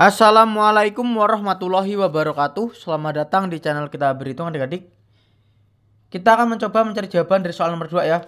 Assalamualaikum warahmatullahi wabarakatuh Selamat datang di channel kita berhitung adik-adik Kita akan mencoba mencari jawaban dari soal nomor 2 ya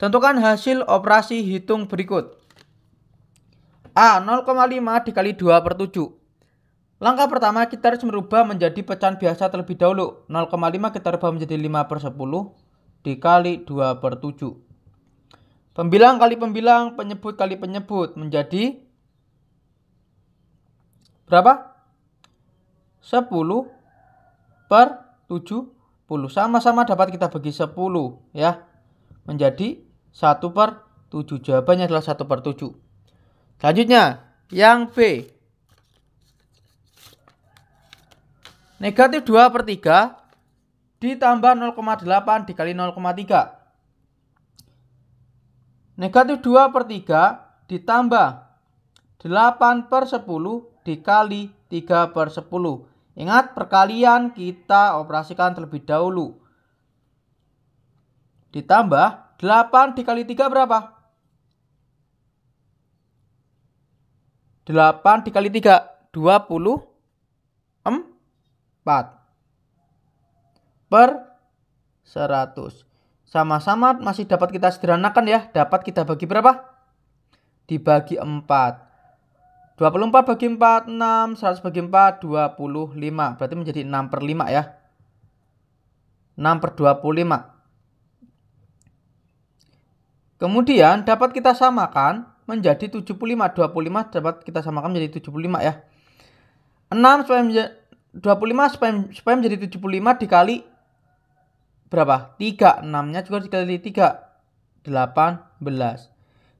Tentukan hasil operasi hitung berikut A. 0,5 dikali 2 per 7 Langkah pertama kita harus merubah menjadi pecahan biasa terlebih dahulu 0,5 kita rubah menjadi 5 per 10 dikali 2 per 7 Pembilang kali pembilang, penyebut kali penyebut menjadi berapa? 10 per 70. Sama-sama dapat kita bagi 10 ya. Menjadi 1 per 7. Jawabannya adalah 1 per 7. Selanjutnya, yang B. Negatif 2 per 3 ditambah 0,8 dikali 0,3. Negatif 2 per 3 ditambah 8 per 10 dikali 3 per 10. Ingat perkalian kita operasikan terlebih dahulu. Ditambah 8 dikali 3 berapa? 8 dikali 3, 24 per 100. Sama-sama masih dapat kita sederhanakan ya. Dapat kita bagi berapa? Dibagi 4. 24 bagi 4, 6. 100 bagi 4, 25. Berarti menjadi 6 per 5 ya. 6 per 25. Kemudian dapat kita samakan menjadi 75. 25 dapat kita samakan menjadi 75 ya. 6 supaya menjadi 25 supaya, supaya menjadi 75 dikali berapa? 3. 6-nya juga dikali 3. 18.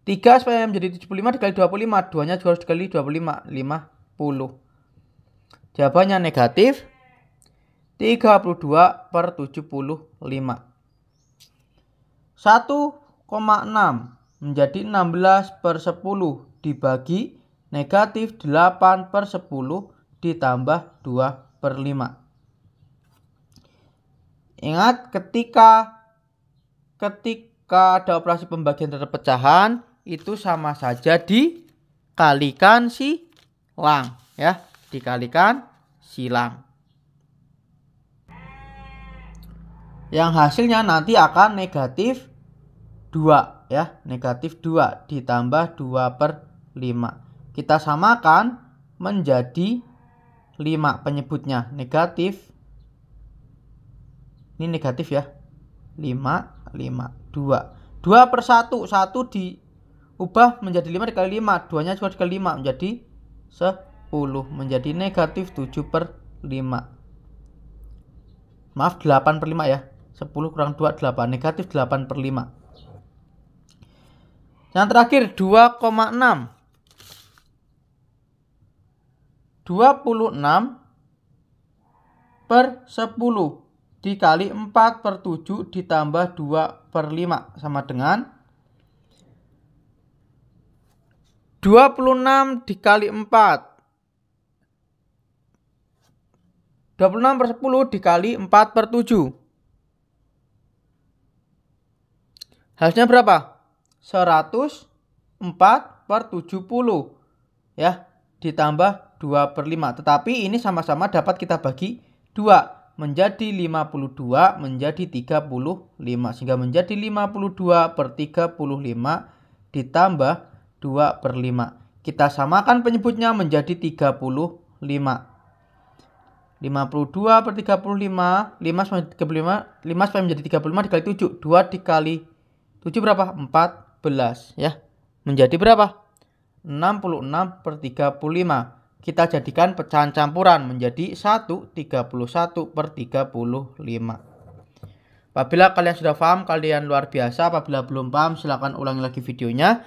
3 supaya menjadi 75 dikali 25. 2-nya juga harus dikali 25. 50. Jawabannya negatif 32 per 75. 1,6 menjadi 16 per 10 dibagi negatif 8 per 10 ditambah 2 per 5. Ingat ketika ketika ada operasi pembagian terhadap pecahan, itu sama saja dikalikan silang ya dikalikan silang yang hasilnya nanti akan negatif 2 ya negatif 2 ditambah 2 per 5 kita samakan menjadi 5 penyebutnya negatif ini negatif ya 5 5 2 2 per 1 1 di ubah menjadi 5 dikali 5 duanya juga dikali 5 menjadi 10 menjadi negatif 7 per 5 maaf 8 per 5 ya 10 kurang 2 8 negatif 8 per 5 yang terakhir 2,6 26 per 10 dikali 4 per 7 ditambah 2 per 5 sama dengan 26 dikali 4. 26 per 10 dikali 4 per 7. Hasilnya berapa? 104 per 70. Ya, ditambah 2 per 5. Tetapi ini sama-sama dapat kita bagi 2. Menjadi 52 menjadi 35. Sehingga menjadi 52 per 35 ditambah 2 per 5. Kita samakan penyebutnya menjadi 35. 52 per 35, 5 sama 35, 5 supaya menjadi 35 dikali 7. 2 dikali 7 berapa? 14 ya. Menjadi berapa? 66 per 35. Kita jadikan pecahan campuran menjadi 1, 31 per 35. Apabila kalian sudah paham, kalian luar biasa. Apabila belum paham, silakan ulangi lagi videonya.